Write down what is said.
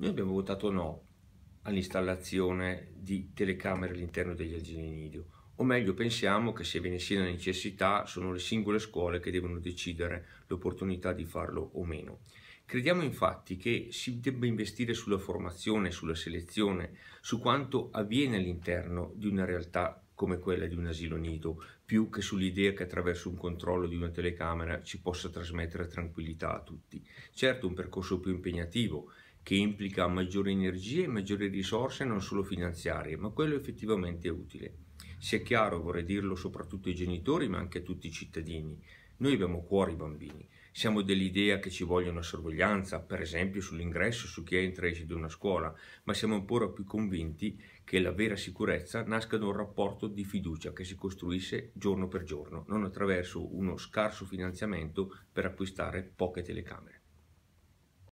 Noi abbiamo votato no all'installazione di telecamere all'interno degli asili nido, o meglio pensiamo che se ve ne sia la necessità sono le singole scuole che devono decidere l'opportunità di farlo o meno. Crediamo infatti che si debba investire sulla formazione, sulla selezione, su quanto avviene all'interno di una realtà come quella di un asilo nido, più che sull'idea che attraverso un controllo di una telecamera ci possa trasmettere tranquillità a tutti. Certo un percorso più impegnativo che implica maggiori energie e maggiori risorse non solo finanziarie, ma quello effettivamente utile. Sia chiaro, vorrei dirlo soprattutto ai genitori, ma anche a tutti i cittadini. Noi abbiamo cuori i bambini, siamo dell'idea che ci voglia una sorveglianza, per esempio sull'ingresso, su chi entra e esce da una scuola, ma siamo ancora più convinti che la vera sicurezza nasca da un rapporto di fiducia che si costruisse giorno per giorno, non attraverso uno scarso finanziamento per acquistare poche telecamere.